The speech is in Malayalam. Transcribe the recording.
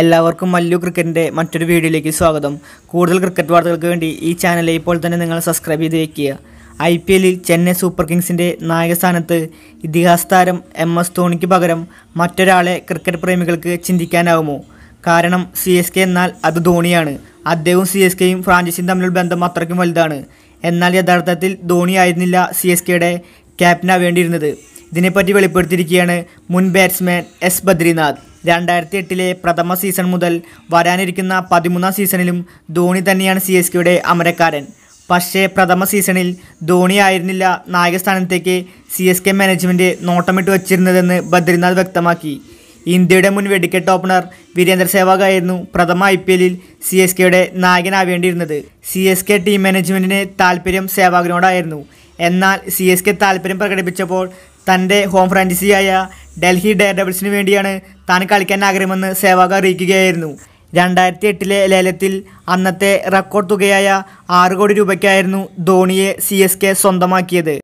എല്ലാവർക്കും മല്ലു ക്രിക്കറ്റിൻ്റെ മറ്റൊരു വീഡിയോയിലേക്ക് സ്വാഗതം കൂടുതൽ ക്രിക്കറ്റ് വാർത്തകൾക്ക് വേണ്ടി ഈ ചാനൽ ഇപ്പോൾ തന്നെ നിങ്ങൾ സബ്സ്ക്രൈബ് ചെയ്ത് വയ്ക്കുക ഐ പി എല്ലിൽ ചെന്നൈ സൂപ്പർ കിങ്സിൻ്റെ നായകസ്ഥാനത്ത് ഇതിഹാസ താരം എം എസ് ധോണിക്ക് പകരം മറ്റൊരാളെ ക്രിക്കറ്റ് പ്രേമികൾക്ക് ചിന്തിക്കാനാവുമോ കാരണം സി എസ് കെ എന്നാൽ അത് ധോണിയാണ് അദ്ദേഹവും സി എസ് കെയും ഫ്രാഞ്ചൈസിയും തമ്മിലുള്ള ബന്ധം അത്രയ്ക്കും വലുതാണ് എന്നാൽ യഥാർത്ഥത്തിൽ ആയിരുന്നില്ല സി എസ് കെയുടെ ക്യാപ്റ്റനാവേണ്ടിയിരുന്നത് ഇതിനെപ്പറ്റി വെളിപ്പെടുത്തിയിരിക്കുകയാണ് മുൻ ബാറ്റ്സ്മാൻ എസ് ബദ്രിനാഥ് രണ്ടായിരത്തി എട്ടിലെ പ്രഥമ സീസൺ മുതൽ വരാനിരിക്കുന്ന പതിമൂന്നാം സീസണിലും ധോണി തന്നെയാണ് സി എസ് കെയുടെ അമരക്കാരൻ പക്ഷേ പ്രഥമ സീസണിൽ ധോണി ആയിരുന്നില്ല നായകസ്ഥാനത്തേക്ക് സി എസ് കെ മാനേജ്മെൻറ്റ് നോട്ടമിട്ട് വച്ചിരുന്നതെന്ന് ബദ്രിനാഥ് വ്യക്തമാക്കി ഇന്ത്യയുടെ മുൻ വെടിക്കെട്ട് ഓപ്പണർ വീരേന്ദ്ര സേവാഗ് ആയിരുന്നു പ്രഥമ ഐ പി എല്ലിൽ സി എസ് കെയുടെ നായകനാവേണ്ടിയിരുന്നത് സി എസ് കെ ടീം മാനേജ്മെൻറ്റിന് താല്പര്യം സേവാഗിനോടായിരുന്നു എന്നാൽ സി എസ് കെ താല്പര്യം പ്രകടിപ്പിച്ചപ്പോൾ തൻ്റെ ഹോം ഫ്രാഞ്ചൈസിയായ ഡൽഹി ഡബിൾസിന് വേണ്ടിയാണ് താൻ കളിക്കാൻ ആഗ്രഹമെന്ന് സേവാഗ് അറിയിക്കുകയായിരുന്നു രണ്ടായിരത്തി എട്ടിലെ ലേലത്തിൽ അന്നത്തെ റെക്കോർഡ് തുകയായ ആറ് കോടി രൂപയ്ക്കായിരുന്നു ധോണിയെ സി സ്വന്തമാക്കിയത്